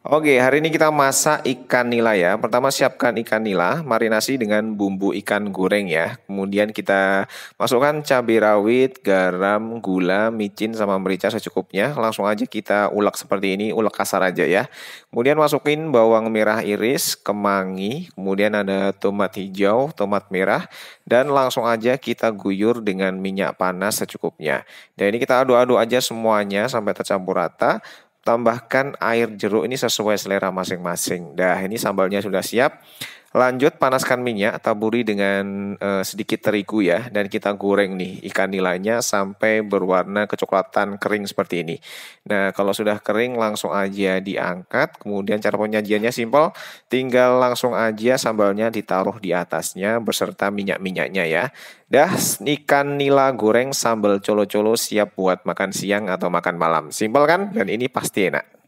Oke, hari ini kita masak ikan nila ya. Pertama siapkan ikan nila, marinasi dengan bumbu ikan goreng ya. Kemudian kita masukkan cabai rawit, garam, gula, micin sama merica secukupnya. Langsung aja kita ulek seperti ini, ulek kasar aja ya. Kemudian masukin bawang merah iris, kemangi, kemudian ada tomat hijau, tomat merah, dan langsung aja kita guyur dengan minyak panas secukupnya. Dan ini kita aduk-aduk aja semuanya sampai tercampur rata tambahkan air jeruk ini sesuai selera masing-masing. Dah, ini sambalnya sudah siap. Lanjut panaskan minyak, taburi dengan uh, sedikit terigu ya dan kita goreng nih ikan nilainya sampai berwarna kecoklatan kering seperti ini. Nah, kalau sudah kering langsung aja diangkat. Kemudian cara penyajiannya simpel, tinggal langsung aja sambalnya ditaruh di atasnya beserta minyak-minyaknya ya. Dah, ikan nila goreng sambal colo-colo siap buat makan siang atau makan malam. Simpel kan? Dan ini pasti enak.